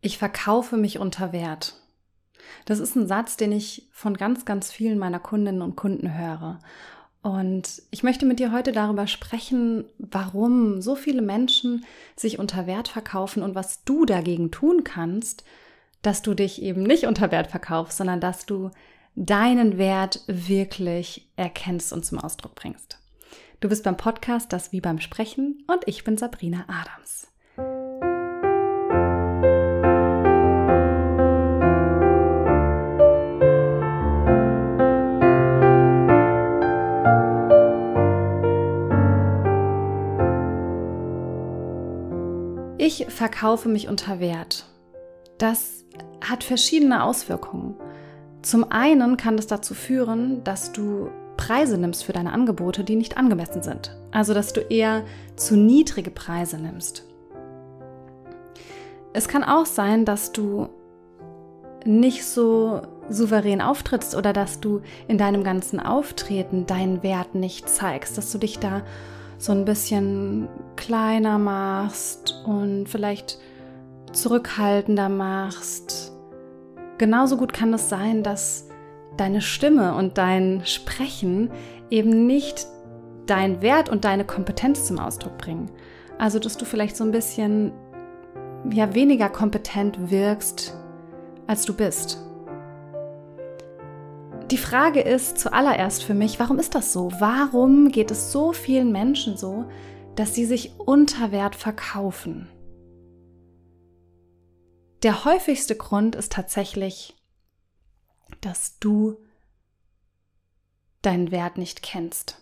Ich verkaufe mich unter Wert. Das ist ein Satz, den ich von ganz, ganz vielen meiner Kundinnen und Kunden höre. Und ich möchte mit dir heute darüber sprechen, warum so viele Menschen sich unter Wert verkaufen und was du dagegen tun kannst, dass du dich eben nicht unter Wert verkaufst, sondern dass du deinen Wert wirklich erkennst und zum Ausdruck bringst. Du bist beim Podcast Das wie beim Sprechen und ich bin Sabrina Adams. Ich verkaufe mich unter Wert. Das hat verschiedene Auswirkungen. Zum einen kann das dazu führen, dass du Preise nimmst für deine Angebote, die nicht angemessen sind. Also dass du eher zu niedrige Preise nimmst. Es kann auch sein, dass du nicht so souverän auftrittst oder dass du in deinem ganzen Auftreten deinen Wert nicht zeigst, dass du dich da so ein bisschen kleiner machst und vielleicht zurückhaltender machst. Genauso gut kann es sein, dass deine Stimme und dein Sprechen eben nicht deinen Wert und deine Kompetenz zum Ausdruck bringen. Also, dass du vielleicht so ein bisschen ja weniger kompetent wirkst, als du bist. Die Frage ist zuallererst für mich, warum ist das so? Warum geht es so vielen Menschen so, dass sie sich unter Wert verkaufen? Der häufigste Grund ist tatsächlich, dass du deinen Wert nicht kennst.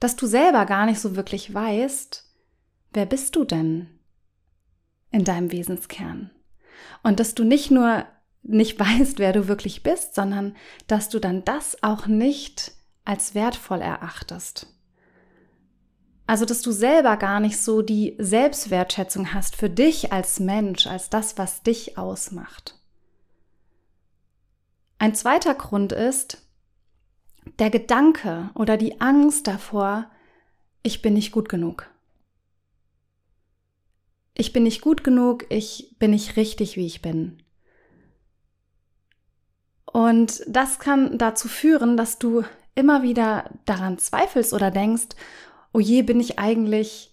Dass du selber gar nicht so wirklich weißt, wer bist du denn in deinem Wesenskern? Und dass du nicht nur nicht weißt, wer du wirklich bist, sondern dass du dann das auch nicht als wertvoll erachtest. Also, dass du selber gar nicht so die Selbstwertschätzung hast für dich als Mensch, als das, was dich ausmacht. Ein zweiter Grund ist der Gedanke oder die Angst davor, ich bin nicht gut genug. Ich bin nicht gut genug, ich bin nicht richtig, wie ich bin. Und das kann dazu führen, dass du immer wieder daran zweifelst oder denkst, oh je, bin ich eigentlich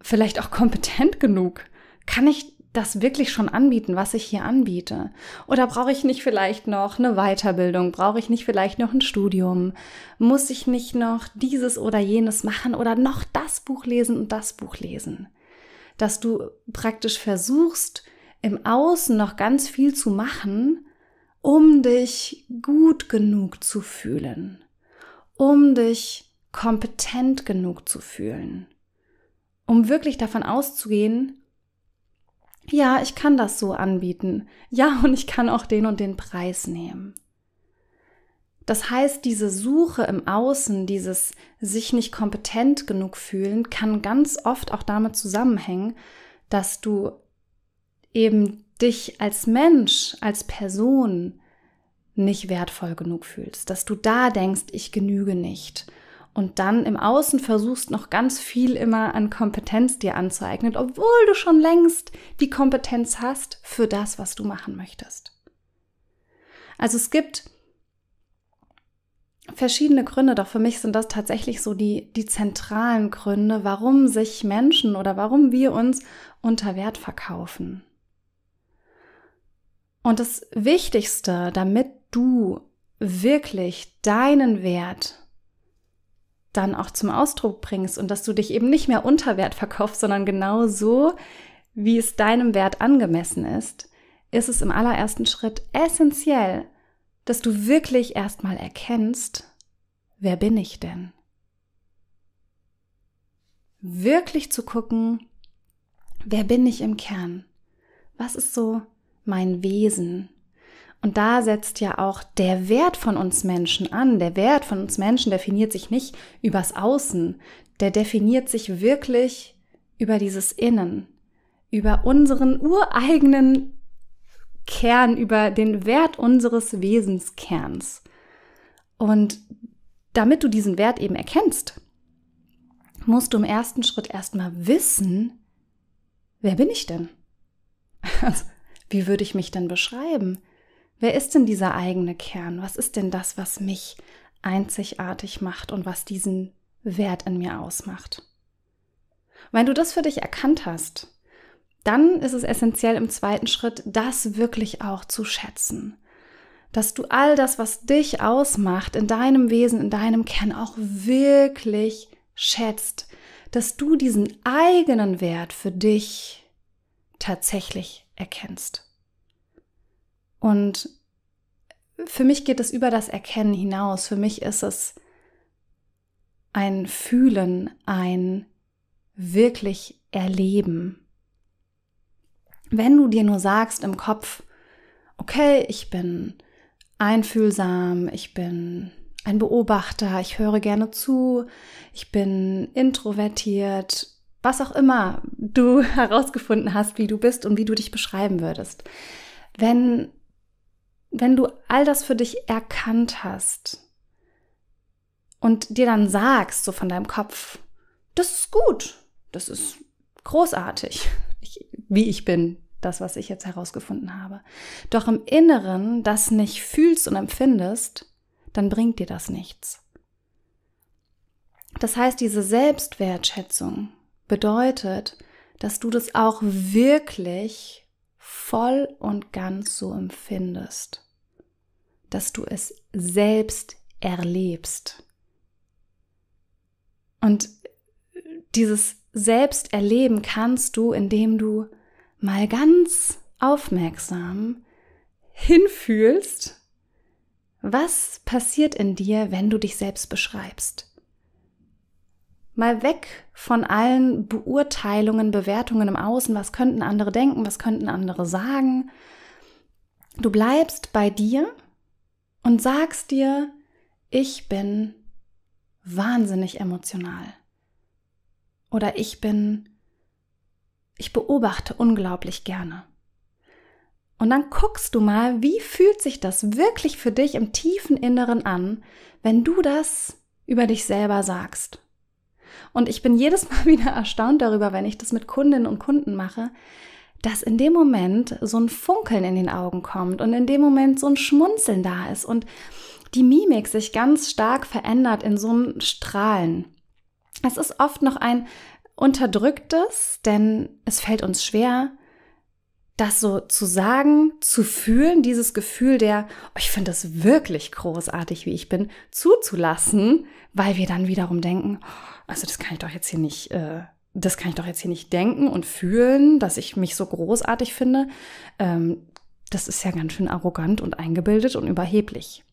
vielleicht auch kompetent genug? Kann ich das wirklich schon anbieten, was ich hier anbiete? Oder brauche ich nicht vielleicht noch eine Weiterbildung? Brauche ich nicht vielleicht noch ein Studium? Muss ich nicht noch dieses oder jenes machen oder noch das Buch lesen und das Buch lesen? Dass du praktisch versuchst, im Außen noch ganz viel zu machen, um dich gut genug zu fühlen, um dich kompetent genug zu fühlen, um wirklich davon auszugehen, ja, ich kann das so anbieten, ja, und ich kann auch den und den Preis nehmen. Das heißt, diese Suche im Außen, dieses sich nicht kompetent genug fühlen, kann ganz oft auch damit zusammenhängen, dass du eben dich als Mensch, als Person nicht wertvoll genug fühlst, dass du da denkst, ich genüge nicht. Und dann im Außen versuchst noch ganz viel immer an Kompetenz dir anzueignen, obwohl du schon längst die Kompetenz hast für das, was du machen möchtest. Also es gibt verschiedene Gründe, doch für mich sind das tatsächlich so die, die zentralen Gründe, warum sich Menschen oder warum wir uns unter Wert verkaufen. Und das Wichtigste, damit du wirklich deinen Wert dann auch zum Ausdruck bringst und dass du dich eben nicht mehr unter Wert verkaufst, sondern genau so, wie es deinem Wert angemessen ist, ist es im allerersten Schritt essentiell, dass du wirklich erstmal erkennst, wer bin ich denn? Wirklich zu gucken, wer bin ich im Kern? Was ist so mein Wesen. Und da setzt ja auch der Wert von uns Menschen an. Der Wert von uns Menschen definiert sich nicht übers Außen, der definiert sich wirklich über dieses Innen, über unseren ureigenen Kern, über den Wert unseres Wesenskerns. Und damit du diesen Wert eben erkennst, musst du im ersten Schritt erstmal wissen, wer bin ich denn? Also, wie würde ich mich denn beschreiben? Wer ist denn dieser eigene Kern? Was ist denn das, was mich einzigartig macht und was diesen Wert in mir ausmacht? Wenn du das für dich erkannt hast, dann ist es essentiell im zweiten Schritt, das wirklich auch zu schätzen. Dass du all das, was dich ausmacht, in deinem Wesen, in deinem Kern auch wirklich schätzt. Dass du diesen eigenen Wert für dich tatsächlich erkennst. Und für mich geht es über das Erkennen hinaus. Für mich ist es ein Fühlen, ein wirklich Erleben. Wenn du dir nur sagst im Kopf, okay, ich bin einfühlsam, ich bin ein Beobachter, ich höre gerne zu, ich bin introvertiert, was auch immer du herausgefunden hast, wie du bist und wie du dich beschreiben würdest. Wenn wenn du all das für dich erkannt hast und dir dann sagst, so von deinem Kopf, das ist gut, das ist großartig, ich, wie ich bin, das, was ich jetzt herausgefunden habe, doch im Inneren das nicht fühlst und empfindest, dann bringt dir das nichts. Das heißt, diese Selbstwertschätzung bedeutet, dass du das auch wirklich voll und ganz so empfindest dass du es selbst erlebst. Und dieses Selbsterleben kannst du, indem du mal ganz aufmerksam hinfühlst, was passiert in dir, wenn du dich selbst beschreibst. Mal weg von allen Beurteilungen, Bewertungen im Außen, was könnten andere denken, was könnten andere sagen. Du bleibst bei dir und sagst dir, ich bin wahnsinnig emotional. Oder ich bin, ich beobachte unglaublich gerne. Und dann guckst du mal, wie fühlt sich das wirklich für dich im tiefen Inneren an, wenn du das über dich selber sagst. Und ich bin jedes Mal wieder erstaunt darüber, wenn ich das mit Kundinnen und Kunden mache, dass in dem Moment so ein Funkeln in den Augen kommt und in dem Moment so ein Schmunzeln da ist und die Mimik sich ganz stark verändert in so einem Strahlen. Es ist oft noch ein unterdrücktes, denn es fällt uns schwer, das so zu sagen, zu fühlen, dieses Gefühl der, oh, ich finde es wirklich großartig, wie ich bin, zuzulassen, weil wir dann wiederum denken, oh, also das kann ich doch jetzt hier nicht äh, das kann ich doch jetzt hier nicht denken und fühlen, dass ich mich so großartig finde. Ähm, das ist ja ganz schön arrogant und eingebildet und überheblich.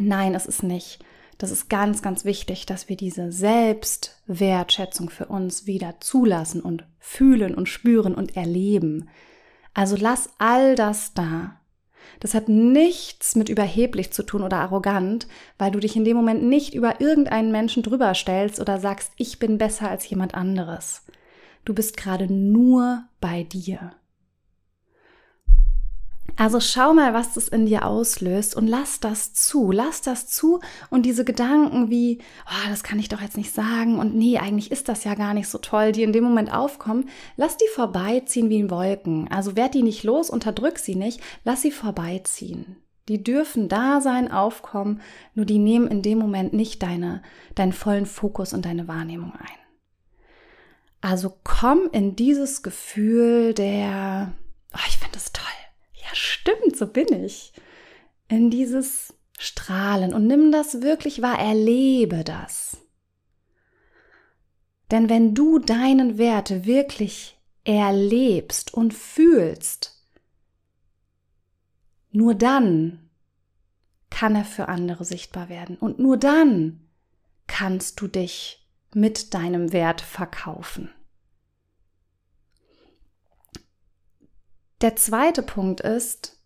Nein, es ist nicht. Das ist ganz, ganz wichtig, dass wir diese Selbstwertschätzung für uns wieder zulassen und fühlen und spüren und erleben. Also lass all das da. Das hat nichts mit überheblich zu tun oder arrogant, weil du dich in dem Moment nicht über irgendeinen Menschen drüber stellst oder sagst, ich bin besser als jemand anderes. Du bist gerade nur bei dir. Also schau mal, was das in dir auslöst und lass das zu. Lass das zu und diese Gedanken wie, oh, das kann ich doch jetzt nicht sagen und nee, eigentlich ist das ja gar nicht so toll, die in dem Moment aufkommen, lass die vorbeiziehen wie in Wolken. Also werd die nicht los, unterdrück sie nicht, lass sie vorbeiziehen. Die dürfen da sein, aufkommen, nur die nehmen in dem Moment nicht deine, deinen vollen Fokus und deine Wahrnehmung ein. Also komm in dieses Gefühl der, oh, ich finde es toll ja stimmt, so bin ich. In dieses Strahlen und nimm das wirklich wahr, erlebe das. Denn wenn du deinen Wert wirklich erlebst und fühlst, nur dann kann er für andere sichtbar werden und nur dann kannst du dich mit deinem Wert verkaufen. Der zweite Punkt ist,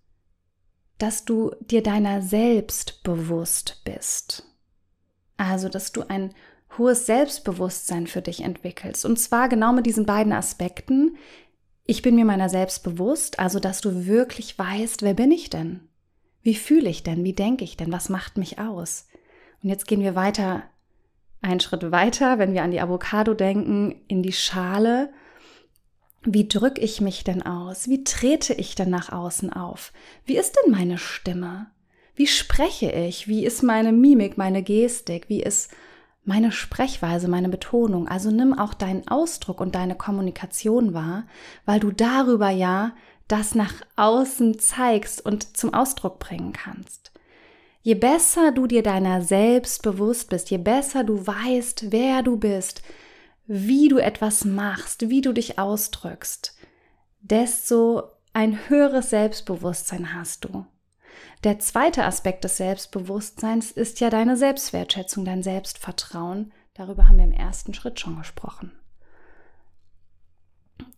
dass du dir deiner selbst bewusst bist. Also, dass du ein hohes Selbstbewusstsein für dich entwickelst. Und zwar genau mit diesen beiden Aspekten. Ich bin mir meiner selbst bewusst, also dass du wirklich weißt, wer bin ich denn? Wie fühle ich denn? Wie denke ich denn? Was macht mich aus? Und jetzt gehen wir weiter, einen Schritt weiter, wenn wir an die Avocado denken, in die Schale wie drücke ich mich denn aus? Wie trete ich denn nach außen auf? Wie ist denn meine Stimme? Wie spreche ich? Wie ist meine Mimik, meine Gestik? Wie ist meine Sprechweise, meine Betonung? Also nimm auch deinen Ausdruck und deine Kommunikation wahr, weil du darüber ja das nach außen zeigst und zum Ausdruck bringen kannst. Je besser du dir deiner selbst bewusst bist, je besser du weißt, wer du bist, wie du etwas machst, wie du dich ausdrückst, desto ein höheres Selbstbewusstsein hast du. Der zweite Aspekt des Selbstbewusstseins ist ja deine Selbstwertschätzung, dein Selbstvertrauen. Darüber haben wir im ersten Schritt schon gesprochen.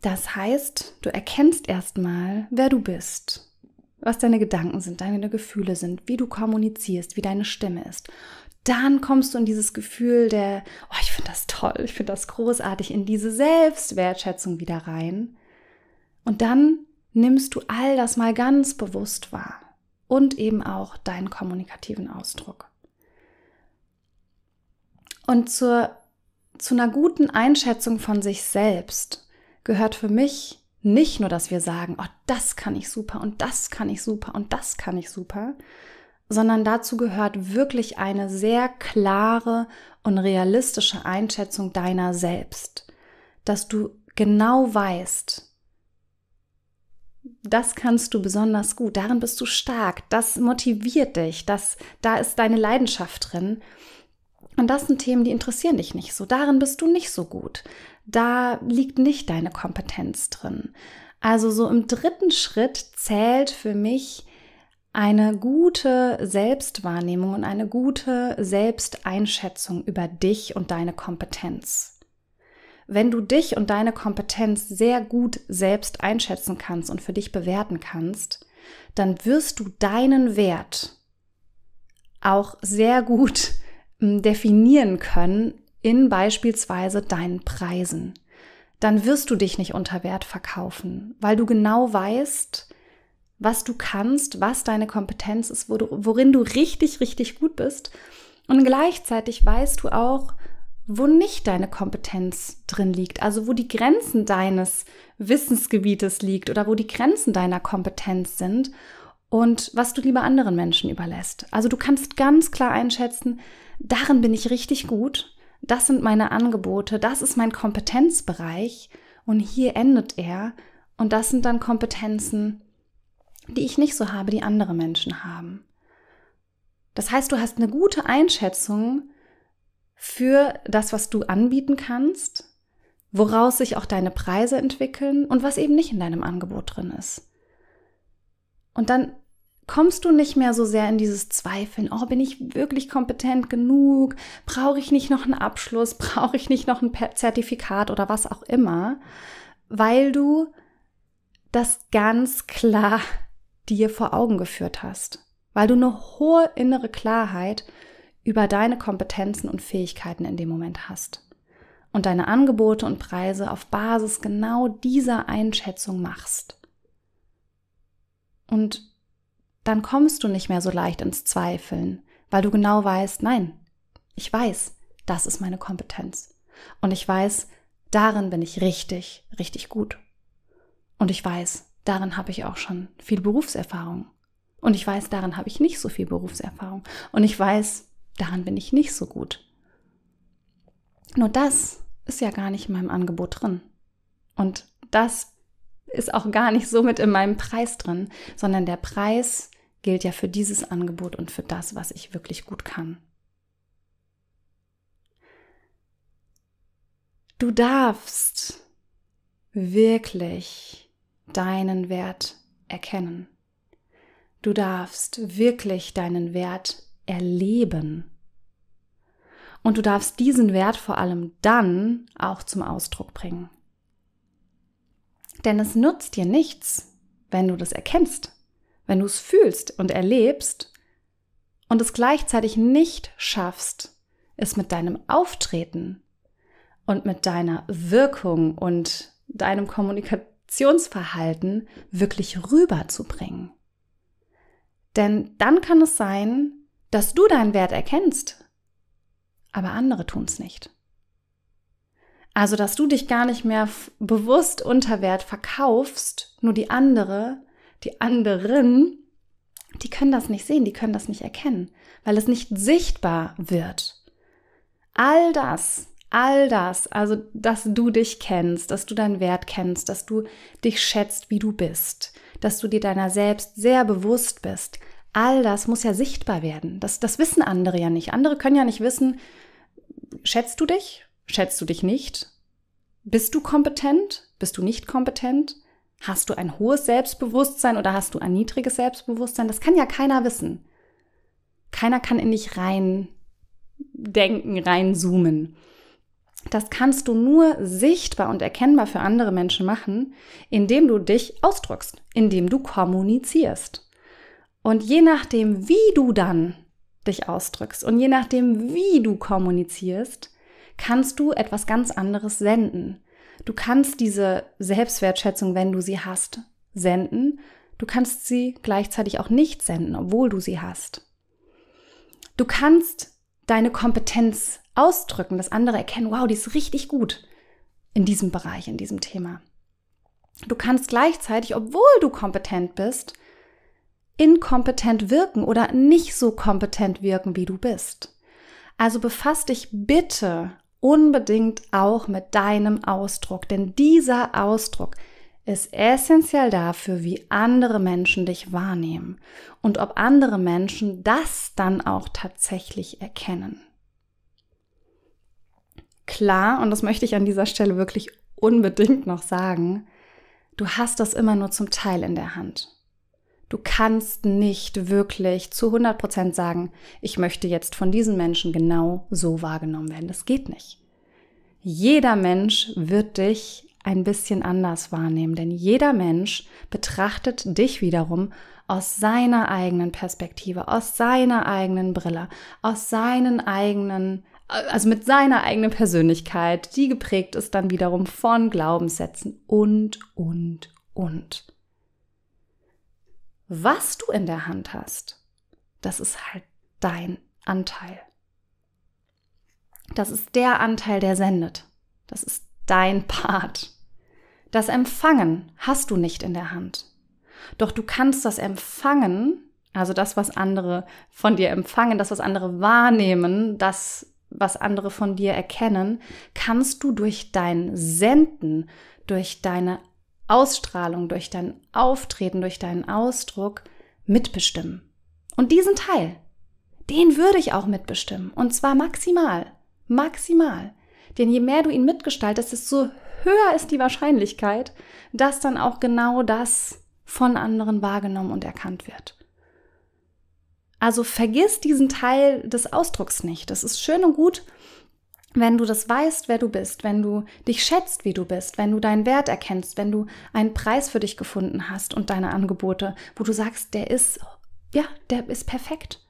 Das heißt, du erkennst erstmal, wer du bist, was deine Gedanken sind, deine Gefühle sind, wie du kommunizierst, wie deine Stimme ist dann kommst du in dieses Gefühl der, oh, ich finde das toll, ich finde das großartig, in diese Selbstwertschätzung wieder rein. Und dann nimmst du all das mal ganz bewusst wahr und eben auch deinen kommunikativen Ausdruck. Und zur, zu einer guten Einschätzung von sich selbst gehört für mich nicht nur, dass wir sagen, oh, das kann ich super und das kann ich super und das kann ich super, sondern dazu gehört wirklich eine sehr klare und realistische Einschätzung deiner selbst, dass du genau weißt, das kannst du besonders gut, darin bist du stark, das motiviert dich, das, da ist deine Leidenschaft drin. Und das sind Themen, die interessieren dich nicht so, darin bist du nicht so gut, da liegt nicht deine Kompetenz drin. Also so im dritten Schritt zählt für mich eine gute Selbstwahrnehmung und eine gute Selbsteinschätzung über dich und deine Kompetenz. Wenn du dich und deine Kompetenz sehr gut selbst einschätzen kannst und für dich bewerten kannst, dann wirst du deinen Wert auch sehr gut hm, definieren können in beispielsweise deinen Preisen. Dann wirst du dich nicht unter Wert verkaufen, weil du genau weißt, was du kannst, was deine Kompetenz ist, worin du richtig, richtig gut bist. Und gleichzeitig weißt du auch, wo nicht deine Kompetenz drin liegt, also wo die Grenzen deines Wissensgebietes liegt oder wo die Grenzen deiner Kompetenz sind und was du lieber anderen Menschen überlässt. Also du kannst ganz klar einschätzen, darin bin ich richtig gut, das sind meine Angebote, das ist mein Kompetenzbereich und hier endet er und das sind dann Kompetenzen, die ich nicht so habe, die andere Menschen haben. Das heißt, du hast eine gute Einschätzung für das, was du anbieten kannst, woraus sich auch deine Preise entwickeln und was eben nicht in deinem Angebot drin ist. Und dann kommst du nicht mehr so sehr in dieses Zweifeln, oh, bin ich wirklich kompetent genug? Brauche ich nicht noch einen Abschluss? Brauche ich nicht noch ein Zertifikat oder was auch immer? Weil du das ganz klar dir vor Augen geführt hast, weil du eine hohe innere Klarheit über deine Kompetenzen und Fähigkeiten in dem Moment hast und deine Angebote und Preise auf Basis genau dieser Einschätzung machst. Und dann kommst du nicht mehr so leicht ins Zweifeln, weil du genau weißt, nein, ich weiß, das ist meine Kompetenz. Und ich weiß, darin bin ich richtig, richtig gut. Und ich weiß, darin habe ich auch schon viel Berufserfahrung. Und ich weiß, darin habe ich nicht so viel Berufserfahrung. Und ich weiß, daran bin ich nicht so gut. Nur das ist ja gar nicht in meinem Angebot drin. Und das ist auch gar nicht so mit in meinem Preis drin, sondern der Preis gilt ja für dieses Angebot und für das, was ich wirklich gut kann. Du darfst wirklich deinen Wert erkennen. Du darfst wirklich deinen Wert erleben. Und du darfst diesen Wert vor allem dann auch zum Ausdruck bringen. Denn es nutzt dir nichts, wenn du das erkennst, wenn du es fühlst und erlebst und es gleichzeitig nicht schaffst, es mit deinem Auftreten und mit deiner Wirkung und deinem Kommunikation Aktionsverhalten wirklich rüberzubringen. Denn dann kann es sein, dass du deinen Wert erkennst, aber andere tun es nicht. Also, dass du dich gar nicht mehr bewusst unter Wert verkaufst, nur die andere, die anderen, die können das nicht sehen, die können das nicht erkennen, weil es nicht sichtbar wird. All das All das, also dass du dich kennst, dass du deinen Wert kennst, dass du dich schätzt, wie du bist, dass du dir deiner selbst sehr bewusst bist, all das muss ja sichtbar werden. Das, das wissen andere ja nicht. Andere können ja nicht wissen, schätzt du dich? Schätzt du dich nicht? Bist du kompetent? Bist du nicht kompetent? Hast du ein hohes Selbstbewusstsein oder hast du ein niedriges Selbstbewusstsein? Das kann ja keiner wissen. Keiner kann in dich rein denken, rein zoomen das kannst du nur sichtbar und erkennbar für andere Menschen machen, indem du dich ausdrückst, indem du kommunizierst. Und je nachdem, wie du dann dich ausdrückst und je nachdem, wie du kommunizierst, kannst du etwas ganz anderes senden. Du kannst diese Selbstwertschätzung, wenn du sie hast, senden. Du kannst sie gleichzeitig auch nicht senden, obwohl du sie hast. Du kannst deine Kompetenz ausdrücken, dass andere erkennen, wow, die ist richtig gut in diesem Bereich, in diesem Thema. Du kannst gleichzeitig, obwohl du kompetent bist, inkompetent wirken oder nicht so kompetent wirken, wie du bist. Also befass dich bitte unbedingt auch mit deinem Ausdruck, denn dieser Ausdruck ist essentiell dafür, wie andere Menschen dich wahrnehmen und ob andere Menschen das dann auch tatsächlich erkennen. Klar, und das möchte ich an dieser Stelle wirklich unbedingt noch sagen, du hast das immer nur zum Teil in der Hand. Du kannst nicht wirklich zu 100% sagen, ich möchte jetzt von diesen Menschen genau so wahrgenommen werden. Das geht nicht. Jeder Mensch wird dich ein bisschen anders wahrnehmen, denn jeder Mensch betrachtet dich wiederum aus seiner eigenen Perspektive, aus seiner eigenen Brille, aus seinen eigenen, also mit seiner eigenen Persönlichkeit, die geprägt ist dann wiederum von Glaubenssätzen und, und, und. Was du in der Hand hast, das ist halt dein Anteil. Das ist der Anteil, der sendet. Das ist dein Part. Das Empfangen hast du nicht in der Hand. Doch du kannst das Empfangen, also das, was andere von dir empfangen, das, was andere wahrnehmen, das, was andere von dir erkennen, kannst du durch dein Senden, durch deine Ausstrahlung, durch dein Auftreten, durch deinen Ausdruck mitbestimmen. Und diesen Teil, den würde ich auch mitbestimmen. Und zwar maximal. Maximal. Denn je mehr du ihn mitgestaltest, desto höher ist die Wahrscheinlichkeit, dass dann auch genau das von anderen wahrgenommen und erkannt wird. Also vergiss diesen Teil des Ausdrucks nicht. Das ist schön und gut, wenn du das weißt, wer du bist, wenn du dich schätzt, wie du bist, wenn du deinen Wert erkennst, wenn du einen Preis für dich gefunden hast und deine Angebote, wo du sagst, der ist, ja, der ist perfekt.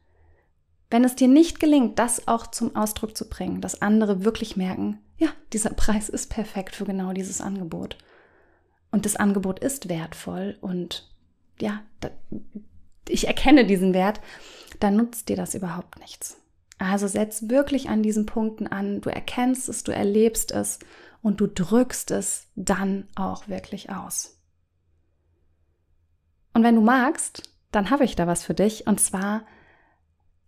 Wenn es dir nicht gelingt, das auch zum Ausdruck zu bringen, dass andere wirklich merken, ja, dieser Preis ist perfekt für genau dieses Angebot. Und das Angebot ist wertvoll und ja, da, ich erkenne diesen Wert, dann nutzt dir das überhaupt nichts. Also setz wirklich an diesen Punkten an, du erkennst es, du erlebst es und du drückst es dann auch wirklich aus. Und wenn du magst, dann habe ich da was für dich und zwar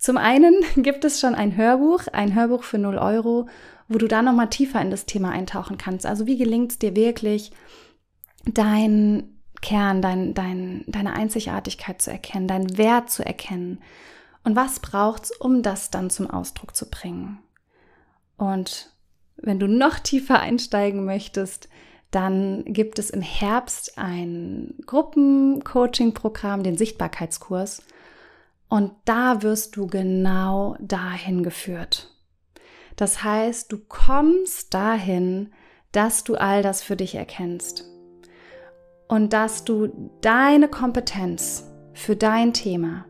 zum einen gibt es schon ein Hörbuch, ein Hörbuch für 0 Euro, wo du da nochmal tiefer in das Thema eintauchen kannst. Also wie gelingt es dir wirklich, deinen Kern, dein, dein, deine Einzigartigkeit zu erkennen, deinen Wert zu erkennen und was braucht es, um das dann zum Ausdruck zu bringen. Und wenn du noch tiefer einsteigen möchtest, dann gibt es im Herbst ein Gruppencoaching-Programm, den Sichtbarkeitskurs. Und da wirst du genau dahin geführt. Das heißt, du kommst dahin, dass du all das für dich erkennst und dass du deine Kompetenz für dein Thema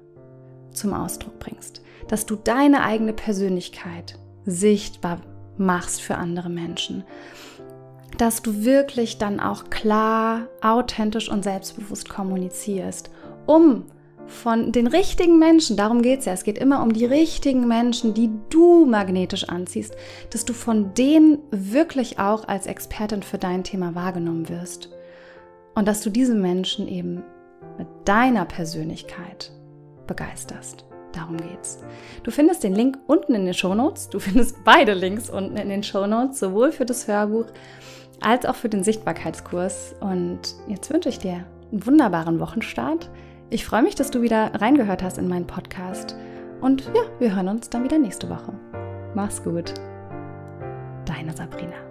zum Ausdruck bringst, dass du deine eigene Persönlichkeit sichtbar machst für andere Menschen, dass du wirklich dann auch klar, authentisch und selbstbewusst kommunizierst, um von den richtigen Menschen, darum geht es ja, es geht immer um die richtigen Menschen, die du magnetisch anziehst, dass du von denen wirklich auch als Expertin für dein Thema wahrgenommen wirst. Und dass du diese Menschen eben mit deiner Persönlichkeit begeisterst. Darum geht's. Du findest den Link unten in den Shownotes. Du findest beide Links unten in den Shownotes, sowohl für das Hörbuch als auch für den Sichtbarkeitskurs. Und jetzt wünsche ich dir einen wunderbaren Wochenstart. Ich freue mich, dass du wieder reingehört hast in meinen Podcast. Und ja, wir hören uns dann wieder nächste Woche. Mach's gut. Deine Sabrina.